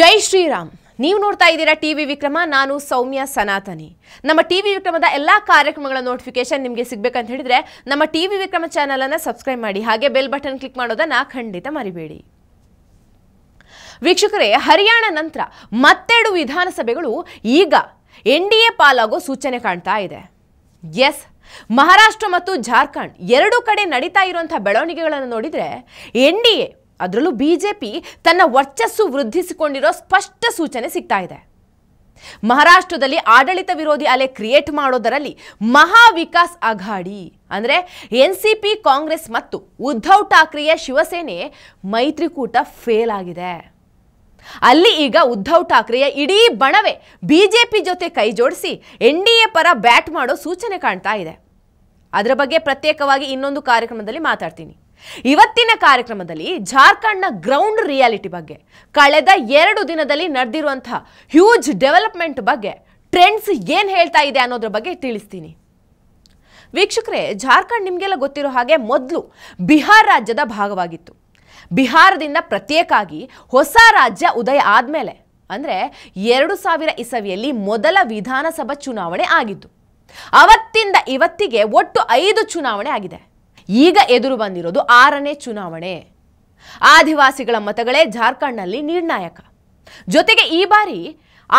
ಜೈ ಶ್ರೀರಾಮ್ ನೀವು ನೋಡ್ತಾ ಇದ್ದೀರಾ ಟಿ ವಿ ವಿಕ್ರಮ ನಾನು ಸೌಮ್ಯ ಸನಾತನಿ ನಮ್ಮ ಟಿ ವಿ ವಿಕ್ರಮದ ಎಲ್ಲ ಕಾರ್ಯಕ್ರಮಗಳ ನೋಟಿಫಿಕೇಶನ್ ನಿಮಗೆ ಸಿಗಬೇಕಂತ ಹೇಳಿದ್ರೆ ನಮ್ಮ ಟಿ ವಿ ವಿಕ್ರಮ ಚಾನಲನ್ನು ಸಬ್ಸ್ಕ್ರೈಬ್ ಮಾಡಿ ಹಾಗೆ ಬೆಲ್ ಬಟನ್ ಕ್ಲಿಕ್ ಮಾಡೋದನ್ನು ಖಂಡಿತ ಮರಿಬೇಡಿ ವೀಕ್ಷಕರೇ ಹರಿಯಾಣ ನಂತರ ಮತ್ತೆರಡು ವಿಧಾನಸಭೆಗಳು ಈಗ ಎನ್ ಡಿ ಎ ಪಾಲಾಗೋ ಸೂಚನೆ ಕಾಣ್ತಾ ಇದೆ ಎಸ್ ಮಹಾರಾಷ್ಟ್ರ ಮತ್ತು ಜಾರ್ಖಂಡ್ ಎರಡು ಕಡೆ ನಡೀತಾ ಇರುವಂಥ ಬೆಳವಣಿಗೆಗಳನ್ನು ನೋಡಿದರೆ ಎನ್ ಡಿ ಎ ಅದರಲ್ಲೂ ಬಿಜೆಪಿ ತನ್ನ ವರ್ಚಸ್ಸು ವೃದ್ಧಿಸಿಕೊಂಡಿರೋ ಸ್ಪಷ್ಟ ಸೂಚನೆ ಸಿಗ್ತಾ ಇದೆ ಮಹಾರಾಷ್ಟ್ರದಲ್ಲಿ ಆಡಳಿತ ವಿರೋಧಿ ಅಲೆ ಕ್ರಿಯೇಟ್ ಮಾಡೋದರಲ್ಲಿ ಮಹಾವಿಕಾಸ್ ಅಘಾಡಿ ಅಂದರೆ ಎನ್ ಸಿ ಪಿ ಕಾಂಗ್ರೆಸ್ ಮತ್ತು ಉದ್ಧವ್ ಠಾಕ್ರೆಯ ಶಿವಸೇನೆ ಮೈತ್ರಿಕೂಟ ಫೇಲ್ ಆಗಿದೆ ಅಲ್ಲಿ ಈಗ ಉದ್ಧವ್ ಠಾಕ್ರೆಯ ಇಡೀ ಬಣವೆ ಬಿಜೆಪಿ ಜೊತೆ ಕೈ ಜೋಡಿಸಿ ಎನ್ ಡಿ ಎ ಪರ ಬ್ಯಾಟ್ ಮಾಡೋ ಸೂಚನೆ ಕಾಣ್ತಾ ಇದೆ ಅದರ ಬಗ್ಗೆ ಪ್ರತ್ಯೇಕವಾಗಿ ಇನ್ನೊಂದು ಕಾರ್ಯಕ್ರಮದಲ್ಲಿ ಮಾತಾಡ್ತೀನಿ ಇವತ್ತಿನ ಕಾರ್ಯಕ್ರಮದಲ್ಲಿ ಜಾರ್ಖಂಡ್ನ ಗ್ರೌಂಡ್ ರಿಯಾಲಿಟಿ ಬಗ್ಗೆ ಕಳೆದ ಎರಡು ದಿನದಲ್ಲಿ ನಡೆದಿರುವಂತಹ ಹ್ಯೂಜ್ ಡೆವಲಪ್ಮೆಂಟ್ ಬಗ್ಗೆ ಟ್ರೆಂಡ್ಸ್ ಏನು ಹೇಳ್ತಾ ಇದೆ ಅನ್ನೋದ್ರ ಬಗ್ಗೆ ತಿಳಿಸ್ತೀನಿ ವೀಕ್ಷಕರೇ ಜಾರ್ಖಂಡ್ ನಿಮಗೆಲ್ಲ ಗೊತ್ತಿರೋ ಹಾಗೆ ಮೊದಲು ಬಿಹಾರ್ ರಾಜ್ಯದ ಭಾಗವಾಗಿತ್ತು ಬಿಹಾರದಿಂದ ಪ್ರತ್ಯೇಕಾಗಿ ಹೊಸ ರಾಜ್ಯ ಉದಯ ಆದಮೇಲೆ ಅಂದರೆ ಎರಡು ಸಾವಿರ ಇಸವಿಯಲ್ಲಿ ಮೊದಲ ವಿಧಾನಸಭಾ ಚುನಾವಣೆ ಆಗಿದ್ದು ಅವತ್ತಿಂದ ಇವತ್ತಿಗೆ ಒಟ್ಟು ಐದು ಚುನಾವಣೆ ಆಗಿದೆ ಈಗ ಎದುರು ಬಂದಿರೋದು ಆರನೇ ಚುನಾವಣೆ ಆದಿವಾಸಿಗಳ ಮತಗಳೇ ಜಾರ್ಖಂಡ್ನಲ್ಲಿ ನಿರ್ಣಾಯಕ ಜೊತೆಗೆ ಈ ಬಾರಿ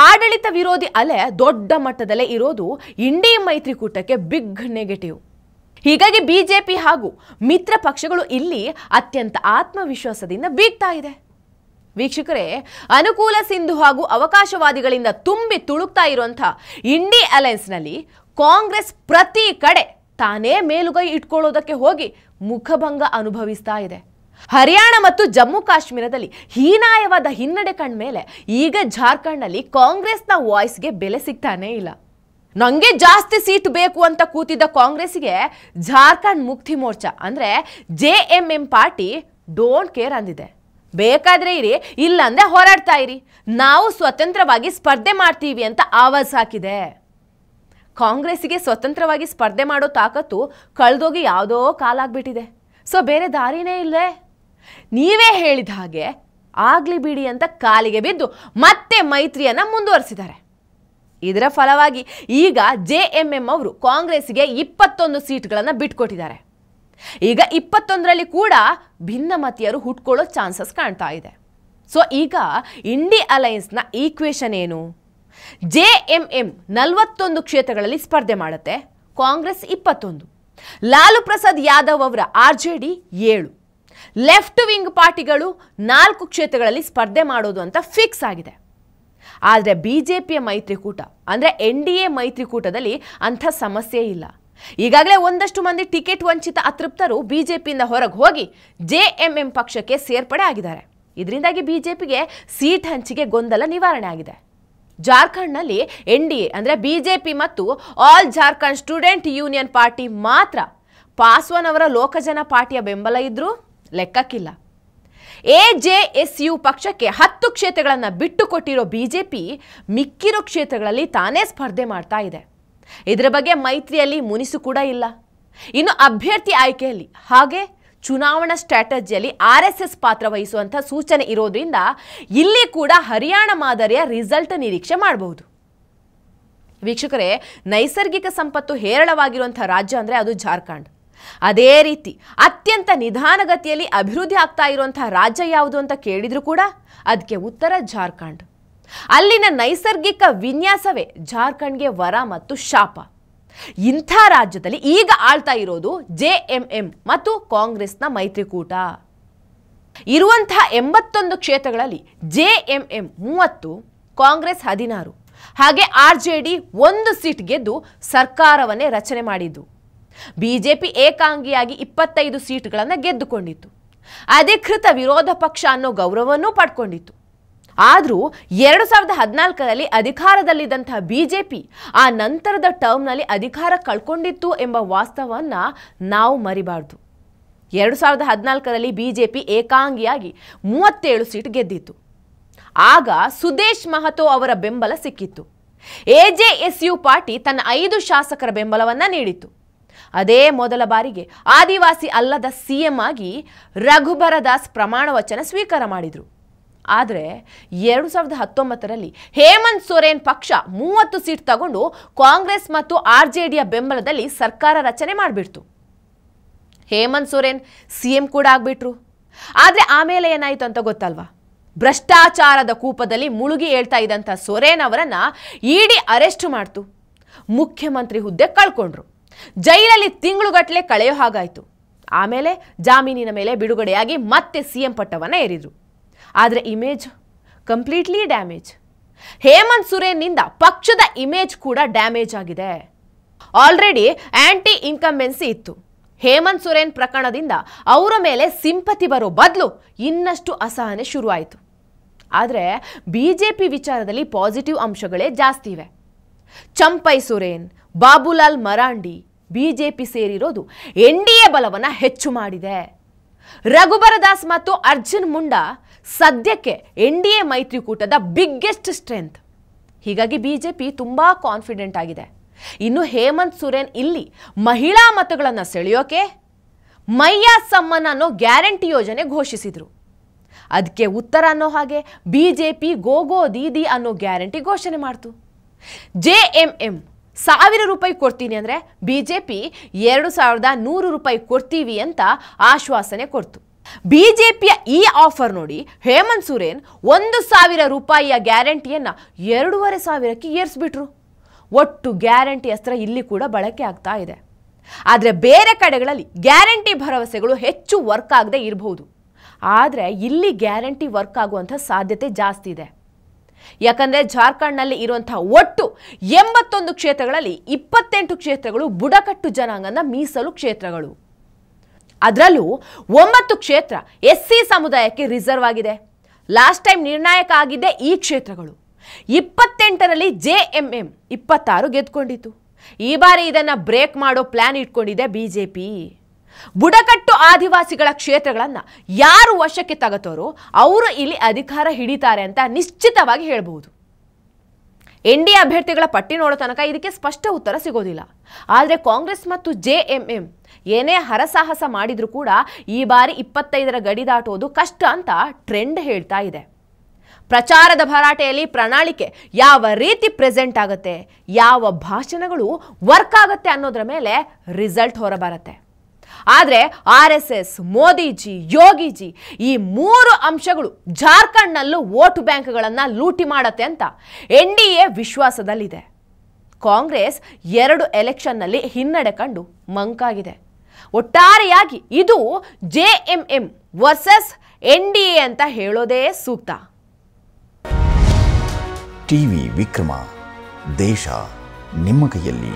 ಆಡಳಿತ ವಿರೋಧಿ ಅಲೆ ದೊಡ್ಡ ಮಟ್ಟದಲ್ಲೇ ಇರೋದು ಇಂಡಿ ಮೈತ್ರಿಕೂಟಕ್ಕೆ ಬಿಗ್ ನೆಗೆಟಿವ್ ಹೀಗಾಗಿ ಬಿಜೆಪಿ ಹಾಗೂ ಮಿತ್ರ ಪಕ್ಷಗಳು ಇಲ್ಲಿ ಅತ್ಯಂತ ಆತ್ಮವಿಶ್ವಾಸದಿಂದ ಬೀಗ್ತಾ ಇದೆ ವೀಕ್ಷಕರೇ ಅನುಕೂಲ ಸಿಂಧು ಹಾಗೂ ಅವಕಾಶವಾದಿಗಳಿಂದ ತುಂಬಿ ತುಳುಕ್ತಾ ಇರುವಂಥ ಇಂಡಿ ಅಲೈನ್ಸ್ನಲ್ಲಿ ಕಾಂಗ್ರೆಸ್ ಪ್ರತಿ ಕಡೆ ತಾನೇ ಮೇಲುಗೈ ಇಟ್ಕೊಳ್ಳೋದಕ್ಕೆ ಹೋಗಿ ಮುಖಭಂಗ ಅನುಭವಿಸ್ತಾ ಇದೆ ಹರಿಯಾಣ ಮತ್ತು ಜಮ್ಮು ಕಾಶ್ಮೀರದಲ್ಲಿ ಹೀನಾಯವಾದ ಹಿನ್ನಡೆ ಮೇಲೆ ಈಗ ಜಾರ್ಖಂಡ್ನಲ್ಲಿ ಕಾಂಗ್ರೆಸ್ನ ವಾಯ್ಸ್ಗೆ ಬೆಲೆ ಸಿಗ್ತಾನೇ ಇಲ್ಲ ನನಗೆ ಜಾಸ್ತಿ ಸೀಟ್ ಬೇಕು ಅಂತ ಕೂತಿದ್ದ ಕಾಂಗ್ರೆಸ್ಗೆ ಜಾರ್ಖಂಡ್ ಮುಕ್ತಿ ಮೋರ್ಚಾ ಅಂದರೆ J M M party don't care ಅಂದಿದೆ ಬೇಕಾದರೆ ಇರಿ ಇಲ್ಲಾಂದ್ರೆ ಹೋರಾಡ್ತಾ ಇರಿ ನಾವು ಸ್ವತಂತ್ರವಾಗಿ ಸ್ಪರ್ಧೆ ಮಾಡ್ತೀವಿ ಅಂತ ಆವಾಜ್ ಹಾಕಿದೆ ಕಾಂಗ್ರೆಸ್ಸಿಗೆ ಸ್ವತಂತ್ರವಾಗಿ ಸ್ಪರ್ಧೆ ಮಾಡೋ ತಾಕತ್ತು ಕಳೆದೋಗಿ ಯಾವುದೋ ಕಾಲಾಗ್ಬಿಟ್ಟಿದೆ ಸೊ ಬೇರೆ ದಾರಿನೇ ಇಲ್ಲೇ ನೀವೇ ಹೇಳಿದ ಹಾಗೆ ಆಗಲಿ ಬಿಡಿ ಅಂತ ಕಾಲಿಗೆ ಬಿದ್ದು ಮತ್ತೆ ಮೈತ್ರಿಯನ್ನು ಮುಂದುವರಿಸಿದ್ದಾರೆ ಇದರ ಫಲವಾಗಿ ಈಗ ಜೆ ಎಮ್ ಎಮ್ ಅವರು ಕಾಂಗ್ರೆಸ್ಗೆ ಇಪ್ಪತ್ತೊಂದು ಸೀಟ್ಗಳನ್ನು ಬಿಟ್ಕೊಟ್ಟಿದ್ದಾರೆ ಈಗ ಇಪ್ಪತ್ತೊಂದರಲ್ಲಿ ಕೂಡ ಭಿನ್ನಮತೀಯರು ಹುಟ್ಕೊಳ್ಳೋ ಚಾನ್ಸಸ್ ಕಾಣ್ತಾ ಇದೆ ಸೊ ಈಗ ಇಂಡಿ ಅಲೈನ್ಸ್ನ ಈಕ್ವೇಶನ್ ಏನು ಜೆ ಎಂ ಎಂ ನಲವತ್ತೊಂದು ಕ್ಷೇತ್ರಗಳಲ್ಲಿ ಸ್ಪರ್ಧೆ ಮಾಡುತ್ತೆ ಕಾಂಗ್ರೆಸ್ ಇಪ್ಪತ್ತೊಂದು ಲಾಲು ಪ್ರಸಾದ್ ಯಾದವ್ ಅವರ ಆರ್ ಜೆ ಡಿ ಏಳು ಲೆಫ್ಟ್ ವಿಂಗ್ ಪಾರ್ಟಿಗಳು ನಾಲ್ಕು ಕ್ಷೇತ್ರಗಳಲ್ಲಿ ಸ್ಪರ್ಧೆ ಮಾಡೋದು ಅಂತ ಫಿಕ್ಸ್ ಆಗಿದೆ ಆದರೆ ಬಿ ಜೆ ಪಿಯ ಮೈತ್ರಿಕೂಟ ಅಂದರೆ ಎನ್ ಡಿ ಎ ಮೈತ್ರಿಕೂಟದಲ್ಲಿ ಅಂಥ ಸಮಸ್ಯೆ ಇಲ್ಲ ಈಗಾಗಲೇ ಒಂದಷ್ಟು ಮಂದಿ ಟಿಕೆಟ್ ವಂಚಿತ ಅತೃಪ್ತರು ಬಿಜೆಪಿಯಿಂದ ಹೊರಗೆ ಹೋಗಿ ಜೆ ಎಂ ಎಂ ಪಕ್ಷಕ್ಕೆ ಸೇರ್ಪಡೆ ಆಗಿದ್ದಾರೆ ಇದರಿಂದಾಗಿ ಬಿಜೆಪಿಗೆ ಸೀಟ್ ಹಂಚಿಕೆ ಗೊಂದಲ ನಿವಾರಣೆ ಆಗಿದೆ ಜಾರ್ಖಂಡ್ನಲ್ಲಿ ಎನ್ ಡಿ ಎ ಅಂದರೆ ಬಿ ಜೆ ಪಿ ಮತ್ತು all Jharkhand student union party ಮಾತ್ರ ಪಾಸ್ವಾನ್ ಅವರ ಲೋಕಜನ ಪಾರ್ಟಿಯ ಬೆಂಬಲ ಇದ್ರೂ ಲೆಕ್ಕಕ್ಕಿಲ್ಲ ಎ ಜೆ ಎಸ್ ಯು ಪಕ್ಷಕ್ಕೆ ಹತ್ತು ಕ್ಷೇತ್ರಗಳನ್ನು ಬಿಟ್ಟುಕೊಟ್ಟಿರೋ ಬಿ ಜೆ ಪಿ ಮಿಕ್ಕಿರೋ ಕ್ಷೇತ್ರಗಳಲ್ಲಿ ತಾನೇ ಸ್ಪರ್ಧೆ ಮಾಡ್ತಾ ಇದೆ ಇದರ ಬಗ್ಗೆ ಮೈತ್ರಿಯಲ್ಲಿ ಮುನಿಸು ಕೂಡ ಇಲ್ಲ ಇನ್ನು ಅಭ್ಯರ್ಥಿ ಆಯ್ಕೆಯಲ್ಲಿ ಹಾಗೆ ಚುನಾವಣಾ ಸ್ಟ್ರಾಟಜಿಯಲ್ಲಿ ಆರ್ ಎಸ್ ಎಸ್ ಪಾತ್ರ ವಹಿಸುವಂಥ ಸೂಚನೆ ಇರೋದ್ರಿಂದ ಇಲ್ಲಿ ಕೂಡ ಹರಿಯಾಣ ಮಾದರಿಯ ರಿಸಲ್ಟ್ ನಿರೀಕ್ಷೆ ಮಾಡಬಹುದು ವೀಕ್ಷಕರೇ ನೈಸರ್ಗಿಕ ಸಂಪತ್ತು ಹೇರಳವಾಗಿರುವಂಥ ರಾಜ್ಯ ಅಂದರೆ ಅದು ಜಾರ್ಖಂಡ್ ಅದೇ ರೀತಿ ಅತ್ಯಂತ ನಿಧಾನಗತಿಯಲ್ಲಿ ಅಭಿವೃದ್ಧಿ ಆಗ್ತಾ ಇರುವಂಥ ರಾಜ್ಯ ಯಾವುದು ಅಂತ ಕೇಳಿದರೂ ಕೂಡ ಅದಕ್ಕೆ ಉತ್ತರ ಜಾರ್ಖಂಡ್ ಅಲ್ಲಿನ ನೈಸರ್ಗಿಕ ವಿನ್ಯಾಸವೇ ಜಾರ್ಖಂಡ್ಗೆ ವರ ಮತ್ತು ಶಾಪ ಇಂಥ ರಾಜ್ಯದಲ್ಲಿ ಈಗ ಆಳ್ತಾ ಇರೋದು ಜೆ ಎಂ ಎಂ ಮತ್ತು ಕಾಂಗ್ರೆಸ್ನ ಮೈತ್ರಿಕೂಟ ಇರುವಂತಹ ಎಂಬತ್ತೊಂದು ಕ್ಷೇತ್ರಗಳಲ್ಲಿ ಜೆ ಎಂ ಎಂ ಮೂವತ್ತು ಕಾಂಗ್ರೆಸ್ ಹದಿನಾರು ಹಾಗೆ ಆರ್ ಜೆ ಡಿ ಒಂದು ಸೀಟ್ ಗೆದ್ದು ಸರ್ಕಾರವನ್ನೇ ರಚನೆ ಮಾಡಿದ್ದು ಬಿಜೆಪಿ ಏಕಾಂಗಿಯಾಗಿ ಇಪ್ಪತ್ತೈದು ಸೀಟ್ಗಳನ್ನು ಗೆದ್ದುಕೊಂಡಿತ್ತು ಅಧಿಕೃತ ವಿರೋಧ ಪಕ್ಷ ಅನ್ನೋ ಗೌರವವನ್ನೂ ಪಡ್ಕೊಂಡಿತ್ತು ಆದರೂ ಎರಡು ಸಾವಿರದ ಹದಿನಾಲ್ಕರಲ್ಲಿ ಅಧಿಕಾರದಲ್ಲಿದ್ದಂಥ ಬಿ ಜೆ ಪಿ ಆ ನಂತರದ ಟರ್ಮ್ನಲ್ಲಿ ಅಧಿಕಾರ ಕಳ್ಕೊಂಡಿತ್ತು ಎಂಬ ವಾಸ್ತವವನ್ನು ನಾವು ಮರಿಬಾರ್ದು ಎರಡು ಸಾವಿರದ ಹದಿನಾಲ್ಕರಲ್ಲಿ ಬಿ ಜೆ ಪಿ ಏಕಾಂಗಿಯಾಗಿ ಮೂವತ್ತೇಳು ಸೀಟ್ ಗೆದ್ದಿತ್ತು ಆಗ ಸುದೇಶ್ ಮಹತೋ ಅವರ ಬೆಂಬಲ ಸಿಕ್ಕಿತ್ತು A J S U party ತನ್ನ ಐದು ಶಾಸಕರ ಬೆಂಬಲವನ್ನು ನೀಡಿತ್ತು ಅದೇ ಮೊದಲ ಬಾರಿಗೆ ಆದಿವಾಸಿ ಅಲ್ಲದ ಸಿಎಂ ಆಗಿ ರಘುಬರದಾಸ್ ಪ್ರಮಾಣ ವಚನ ಸ್ವೀಕಾರ ಮಾಡಿದರು ಆದರೆ ಎರಡು ಸಾವಿರದ ಹತ್ತೊಂಬತ್ತರಲ್ಲಿ ಹೇಮಂತ್ ಸೊರೇನ್ ಪಕ್ಷ ಮೂವತ್ತು ಸೀಟ್ ತಗೊಂಡು ಕಾಂಗ್ರೆಸ್ ಮತ್ತು ಆರ್ ಜೆ ಡಿಯ ಬೆಂಬಲದಲ್ಲಿ ಸರ್ಕಾರ ರಚನೆ ಮಾಡಿಬಿಡ್ತು ಹೇಮಂತ್ ಸೊರೇನ್ ಸಿ ಎಂ ಕೂಡ ಆಗ್ಬಿಟ್ರು ಆದರೆ ಆಮೇಲೆ ಏನಾಯಿತು ಅಂತ ಗೊತ್ತಲ್ವಾ ಭ್ರಷ್ಟಾಚಾರದ ಕೂಪದಲ್ಲಿ ಮುಳುಗಿ ಹೇಳ್ತಾ ಇದ್ದಂಥ ಸೊರೇನ್ ಅವರನ್ನು ಇಡಿ ಅರೆಸ್ಟ್ ಮಾಡ್ತು ಮುಖ್ಯಮಂತ್ರಿ ಹುದ್ದೆ ಕಳ್ಕೊಂಡ್ರು ಜೈಲಲ್ಲಿ ತಿಂಗಳುಗಟ್ಟಲೆ ಕಳೆಯೋ ಹಾಗಾಯಿತು ಆಮೇಲೆ ಜಾಮೀನಿನ ಮೇಲೆ ಬಿಡುಗಡೆಯಾಗಿ ಮತ್ತೆ ಸಿ ಎಂ ಪಟ್ಟವನ್ನು ಏರಿದರು ಆದರೆ ಇಮೇಜ್ ಕಂಪ್ಲೀಟ್ಲಿ ಡ್ಯಾಮೇಜ್ ಹೇಮಂತ್ ಸುರೇನ್ನಿಂದ ಪಕ್ಷದ ಇಮೇಜ್ ಕೂಡ ಡ್ಯಾಮೇಜ್ ಆಗಿದೆ ಆಲ್ರೆಡಿ ಆಂಟಿ ಇನ್ಕಂಬೆನ್ಸಿ ಇತ್ತು ಹೇಮಂತ್ ಸುರೇನ್ ಪ್ರಕರಣದಿಂದ ಅವರ ಮೇಲೆ ಸಿಂಪತಿ ಬರೋ ಬದಲು ಇನ್ನಷ್ಟು ಅಸಹನೆ ಶುರುವಾಯಿತು ಆದರೆ ಬಿ ಜೆ ಪಿ ವಿಚಾರದಲ್ಲಿ ಪಾಸಿಟಿವ್ ಅಂಶಗಳೇ ಜಾಸ್ತಿ ಇವೆ Champai Soren Babulal Marandi B J P ಸೇರಿರೋದು ಎನ್ ಡಿ ಎ ಬಲವನ್ನು ಹೆಚ್ಚು ಮಾಡಿದೆ ರಘುಬರದಾಸ್ ಮತ್ತು ಅರ್ಜುನ್ ಮುಂಡಾ ಸದ್ಯಕ್ಕೆ ಎನ್ ಡಿ ಎ ಮೈತ್ರಿಕೂಟದ ಬಿಗ್ಗೆಸ್ಟ್ ಸ್ಟ್ರೆಂತ್ ಹೀಗಾಗಿ ಬಿ ಜೆ ಪಿ ತುಂಬ ಕಾನ್ಫಿಡೆಂಟ್ ಆಗಿದೆ ಇನ್ನು ಹೇಮಂತ್ ಸುರೇನ್ ಇಲ್ಲಿ ಮಹಿಳಾ ಮತಗಳನ್ನು ಸೆಳೆಯೋಕೆ ಮೈಯಾ ಸಮ್ಮನ್ ಅನ್ನೋ ಗ್ಯಾರಂಟಿ ಯೋಜನೆ ಘೋಷಿಸಿದರು ಅದಕ್ಕೆ ಉತ್ತರ ಅನ್ನೋ ಹಾಗೆ B J P Gogo Didi ಅನ್ನೋ ಗ್ಯಾರಂಟಿ ಘೋಷಣೆ ಮಾಡ್ತು ಜೆ ಎಂ ಎಂ ಸಾವಿರ ರೂಪಾಯಿ ಕೊಡ್ತೀನಿ ಅಂದರೆ ಬಿ ಜೆ ಪಿ ಎರಡು ಸಾವಿರದ ನೂರು ರೂಪಾಯಿ ಕೊಡ್ತೀವಿ ಅಂತ ಆಶ್ವಾಸನೆ ಕೊಡ್ತು ಬಿ ಜೆ ಪಿಯ ಈ ಆಫರ್ ನೋಡಿ ಹೇಮಂತ್ ಸುರೇನ್ ಒಂದು ಸಾವಿರ ರೂಪಾಯಿಯ ಗ್ಯಾರಂಟಿಯನ್ನು ಎರಡೂವರೆ ಸಾವಿರಕ್ಕೆ ಏರಿಸ್ಬಿಟ್ರು ಒಟ್ಟು ಗ್ಯಾರಂಟಿ ಅಸ್ತ್ರ ಇಲ್ಲಿ ಕೂಡ ಬಳಕೆ ಆಗ್ತಾ ಇದೆ ಆದರೆ ಬೇರೆ ಕಡೆಗಳಲ್ಲಿ ಗ್ಯಾರಂಟಿ ಭರವಸೆಗಳು ಹೆಚ್ಚು ವರ್ಕ್ ಆಗದೆ ಇರಬಹುದು ಆದರೆ ಇಲ್ಲಿ ಗ್ಯಾರಂಟಿ ವರ್ಕ್ ಆಗುವಂಥ ಸಾಧ್ಯತೆ ಜಾಸ್ತಿ ಇದೆ ಯಾಕಂದರೆ ಜಾರ್ಖಂಡ್ನಲ್ಲಿ ಇರುವಂತಹ ಒಟ್ಟು ಎಂಬತ್ತೊಂದು ಕ್ಷೇತ್ರಗಳಲ್ಲಿ ಇಪ್ಪತ್ತೆಂಟು ಕ್ಷೇತ್ರಗಳು ಬುಡಕಟ್ಟು ಜನಾಂಗನ ಮೀಸಲು ಕ್ಷೇತ್ರಗಳು ಅದರಲ್ಲೂ ಒಂಬತ್ತು ಕ್ಷೇತ್ರ ಎಸ್ ಸಿ ಸಮುದಾಯಕ್ಕೆ ರಿಸರ್ವ್ ಆಗಿದೆ ಲಾಸ್ಟ್ ಟೈಮ್ ನಿರ್ಣಾಯಕ ಆಗಿದೆ ಈ ಕ್ಷೇತ್ರಗಳು ಇಪ್ಪತ್ತೆಂಟರಲ್ಲಿ ಜೆ ಎಂ ಎಂ ಇಪ್ಪತ್ತಾರು ಗೆದ್ಕೊಂಡಿತು ಈ ಬಾರಿ ಇದನ್ನು ಬ್ರೇಕ್ ಮಾಡೋ ಪ್ಲ್ಯಾನ್ ಇಟ್ಕೊಂಡಿದೆ ಬಿಜೆಪಿ ಬುಡಕಟ್ಟು ಆದಿವಾಸಿಗಳ ಕ್ಷೇತ್ರಗಳನ್ನು ಯಾರು ವಶಕ್ಕೆ ತಗತೋರೋ ಅವರು ಇಲ್ಲಿ ಅಧಿಕಾರ ಹಿಡಿತಾರೆ ಅಂತ ನಿಶ್ಚಿತವಾಗಿ ಹೇಳಬಹುದು ಎನ್ ಡಿ ಅಭ್ಯರ್ಥಿಗಳ ಪಟ್ಟಿ ನೋಡೋ ತನಕ ಇದಕ್ಕೆ ಸ್ಪಷ್ಟ ಉತ್ತರ ಸಿಗೋದಿಲ್ಲ ಆದರೆ ಕಾಂಗ್ರೆಸ್ ಮತ್ತು ಜೆ ಎಂ ಎಂ ಏನೇ ಹರಸಾಹಸ ಮಾಡಿದರೂ ಕೂಡ ಈ ಬಾರಿ ಇಪ್ಪತ್ತೈದರ ಗಡಿ ದಾಟೋದು ಕಷ್ಟ ಅಂತ ಟ್ರೆಂಡ್ ಹೇಳ್ತಾ ಇದೆ ಪ್ರಚಾರದ ಭರಾಟೆಯಲ್ಲಿ ಪ್ರಣಾಳಿಕೆ ಯಾವ ರೀತಿ ಪ್ರೆಸೆಂಟ್ ಆಗುತ್ತೆ ಯಾವ ಭಾಷಣಗಳು ವರ್ಕ್ ಆಗುತ್ತೆ ಅನ್ನೋದ್ರ ಮೇಲೆ ರಿಸಲ್ಟ್ ಹೊರಬರುತ್ತೆ ಆದರೆ R S S Modiji Yogiji ಈ ಮೂರು ಅಂಶಗಳು ಜಾರ್ಖಂಡ್ನಲ್ಲೂ ವೋಟ್ ಬ್ಯಾಂಕ್ಗಳನ್ನು ಲೂಟಿ ಮಾಡತ್ತೆ ಅಂತ ಎನ್ ಡಿ ಎ ವಿಶ್ವಾಸದಲ್ಲಿದೆ ಕಾಂಗ್ರೆಸ್ ಎರಡು ಎಲೆಕ್ಷನ್ನಲ್ಲಿ ಹಿನ್ನಡೆ ಕಂಡು ಮಂಕಾಗಿದೆ ಒಟ್ಟಾರೆಯಾಗಿ ಇದು J M M versus N D A ಅಂತ ಹೇಳೋದೇ ಸೂಕ್ತ ಟಿವಿ ವಿಕ್ರಮ ದೇಶ ನಿಮ್ಮ ಕೈಯಲ್ಲಿ